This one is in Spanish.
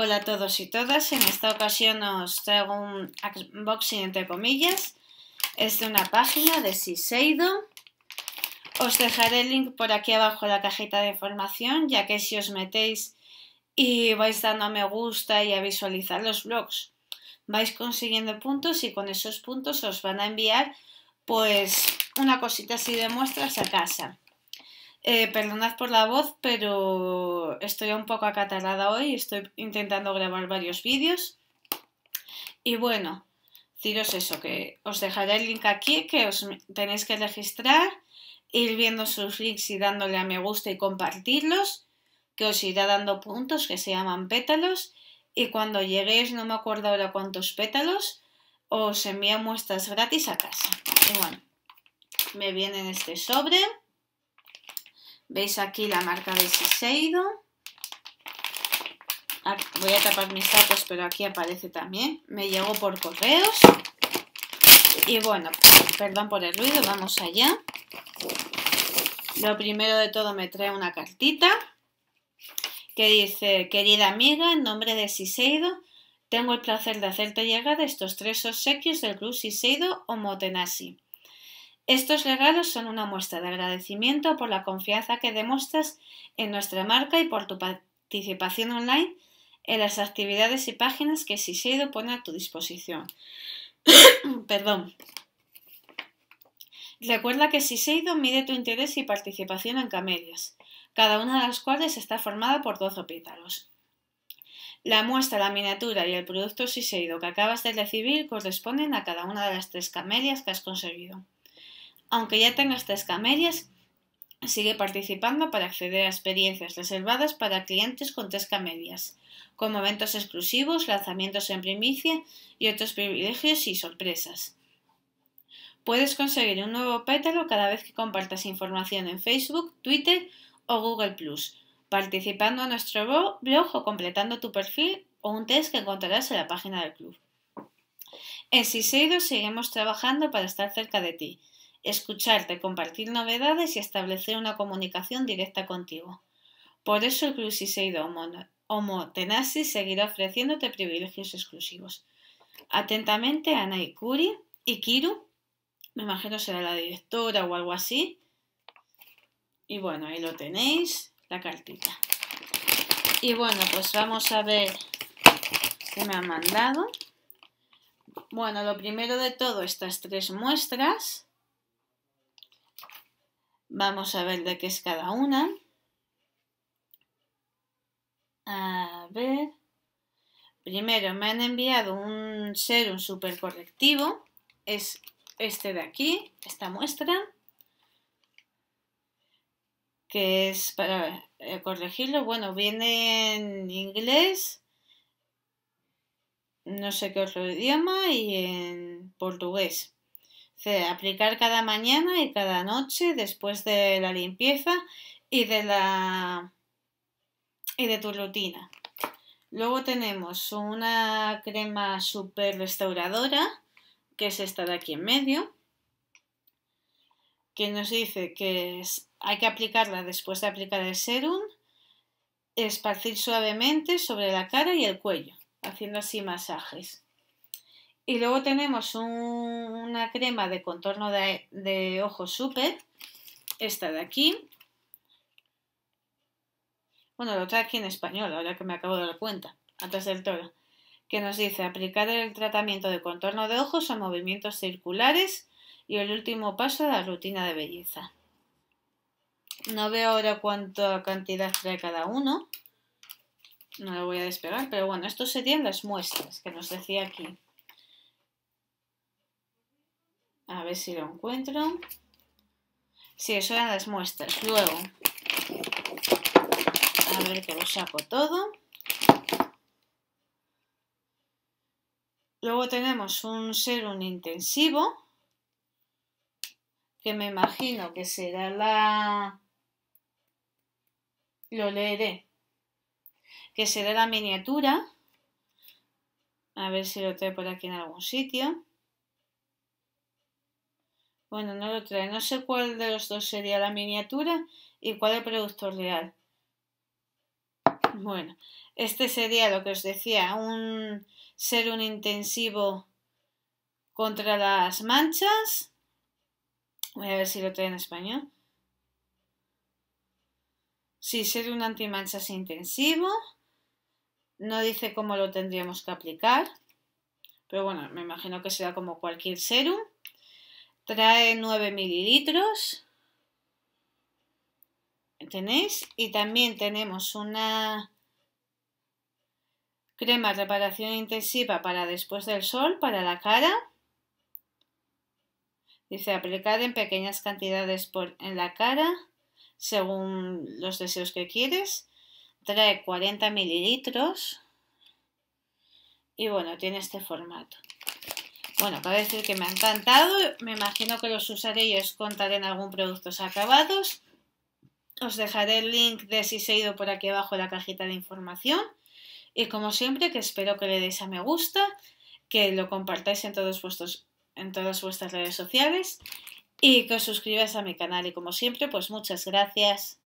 Hola a todos y todas, en esta ocasión os traigo un unboxing entre comillas. Es de una página de Siseido. Os dejaré el link por aquí abajo en la cajita de información, ya que si os metéis y vais dando a me gusta y a visualizar los blogs, vais consiguiendo puntos y con esos puntos os van a enviar pues una cosita así de muestras a casa. Eh, perdonad por la voz, pero estoy un poco acatarada hoy, estoy intentando grabar varios vídeos. Y bueno, deciros eso, que os dejaré el link aquí, que os tenéis que registrar, ir viendo sus links y dándole a me gusta y compartirlos, que os irá dando puntos que se llaman pétalos. Y cuando lleguéis, no me acuerdo ahora cuántos pétalos, os envía muestras gratis a casa. Y bueno, me viene este sobre. Veis aquí la marca de Siseido. Ah, voy a tapar mis sacos, pero aquí aparece también. Me llegó por correos. Y bueno, perdón por el ruido, vamos allá. Lo primero de todo me trae una cartita que dice, querida amiga, en nombre de Siseido, tengo el placer de hacerte llegar estos tres obsequios del Club Siseido o estos regalos son una muestra de agradecimiento por la confianza que demuestras en nuestra marca y por tu participación online en las actividades y páginas que Siseido pone a tu disposición. Perdón. Recuerda que Siseido mide tu interés y participación en camelias, cada una de las cuales está formada por 12 pétalos. La muestra, la miniatura y el producto Siseido que acabas de recibir corresponden a cada una de las tres camelias que has conseguido. Aunque ya tengas tres medias, sigue participando para acceder a experiencias reservadas para clientes con tres medias, como eventos exclusivos, lanzamientos en primicia y otros privilegios y sorpresas. Puedes conseguir un nuevo pétalo cada vez que compartas información en Facebook, Twitter o Google ⁇ participando en nuestro blog o completando tu perfil o un test que encontrarás en la página del club. En Siseido seguimos trabajando para estar cerca de ti escucharte, compartir novedades y establecer una comunicación directa contigo. Por eso el Club Seido Homo Tenasi seguirá ofreciéndote privilegios exclusivos. Atentamente, Ana Ikuri, Ikiru, me imagino será la directora o algo así. Y bueno, ahí lo tenéis, la cartita. Y bueno, pues vamos a ver qué me ha mandado. Bueno, lo primero de todo, estas tres muestras. Vamos a ver de qué es cada una. A ver. Primero, me han enviado un serum supercorrectivo. Es este de aquí, esta muestra. Que es para eh, corregirlo. Bueno, viene en inglés. No sé qué otro idioma. Y en portugués. Aplicar cada mañana y cada noche después de la limpieza y de y de tu rutina. Luego tenemos una crema super restauradora, que es esta de aquí en medio, que nos dice que hay que aplicarla después de aplicar el serum, esparcir suavemente sobre la cara y el cuello, haciendo así masajes. Y luego tenemos una crema de contorno de, ojos súper, esta de aquí. Bueno, lo trae aquí en español, ahora que me acabo de dar cuenta, antes del todo, Que nos dice aplicar el tratamiento de contorno de ojos a movimientos circulares y el último paso de la rutina de belleza. No veo ahora cuánta cantidad trae cada uno. No lo voy a despegar, pero bueno, estos serían las muestras que nos decía aquí. A ver si lo encuentro. Sí, eso eran las muestras. Luego, a ver que lo saco todo. Luego tenemos un serum intensivo, que me imagino que será la... Lo leeré. Que será la miniatura. A ver si lo tengo por aquí en algún sitio. Bueno, no lo trae. No sé cuál de los dos sería la miniatura y cuál el producto real. Bueno, este sería lo que os decía, un ser intensivo contra las manchas. Voy a ver si lo trae en español. Sí, ser antimanchas intensivo. No dice cómo lo tendríamos que aplicar. Pero bueno, me imagino que será como cualquier serum. Trae 9 mililitros. ¿Tenéis? Y también tenemos una crema reparación intensiva para después del sol, para la cara. Dice aplicar en pequeñas cantidades por, en la cara, según los deseos que quieres. Trae 40 mililitros. Y bueno, tiene este formato. Bueno, para decir que me ha encantado. Me imagino que los usaré y os contaré en algún productos acabados. Os dejaré el link de ido por aquí abajo en la cajita de información. Y como siempre, que espero que le deis a me gusta, que lo compartáis en, todos en todas vuestras redes sociales y que os suscribáis a mi canal. Y como siempre, pues muchas gracias.